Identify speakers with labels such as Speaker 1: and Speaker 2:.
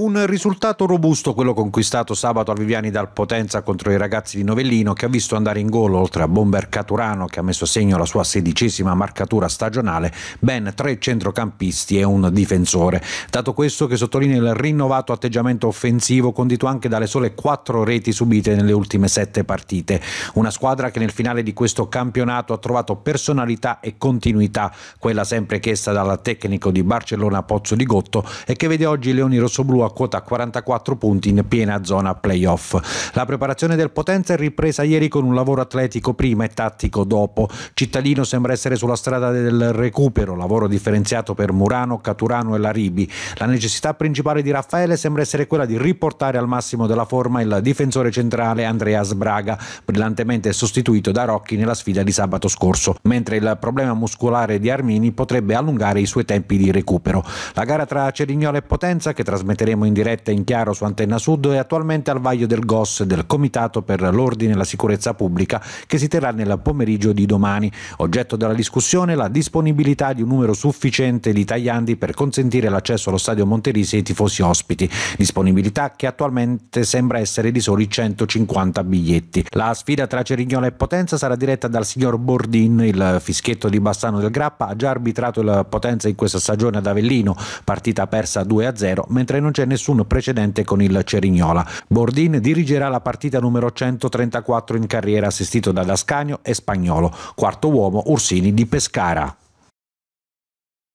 Speaker 1: Un risultato robusto quello conquistato sabato a Viviani dal Potenza contro i ragazzi di Novellino che ha visto andare in gol oltre a Bomber Caturano che ha messo a segno la sua sedicesima marcatura stagionale ben tre centrocampisti e un difensore. Dato questo che sottolinea il rinnovato atteggiamento offensivo condito anche dalle sole quattro reti subite nelle ultime sette partite. Una squadra che nel finale di questo campionato ha trovato personalità e continuità, quella sempre chiesta dal tecnico di Barcellona Pozzo di Gotto e che vede oggi i Leoni Rossoblu a quota 44 punti in piena zona playoff. La preparazione del Potenza è ripresa ieri con un lavoro atletico prima e tattico dopo. Cittadino sembra essere sulla strada del recupero, lavoro differenziato per Murano, Caturano e Laribi. La necessità principale di Raffaele sembra essere quella di riportare al massimo della forma il difensore centrale Andrea Sbraga, brillantemente sostituito da Rocchi nella sfida di sabato scorso, mentre il problema muscolare di Armini potrebbe allungare i suoi tempi di recupero. La gara tra Cerignola e Potenza, che trasmetteremo Saremo in diretta in chiaro su Antenna Sud e attualmente al vaglio del GOS del Comitato per l'Ordine e la Sicurezza Pubblica che si terrà nel pomeriggio di domani. Oggetto della discussione la disponibilità di un numero sufficiente di tagliandi per consentire l'accesso allo stadio Monterisi ai tifosi ospiti, disponibilità che attualmente sembra essere di soli 150 biglietti. La sfida tra Cerignola e Potenza sarà diretta dal signor Bordin, il fischietto di Bassano del Grappa ha già arbitrato il Potenza in questa stagione ad Avellino, partita persa 2-0, mentre non c'è c'è nessun precedente con il Cerignola. Bordin dirigerà la partita numero 134 in carriera assistito da Dascanio e Spagnolo, quarto uomo Ursini di Pescara.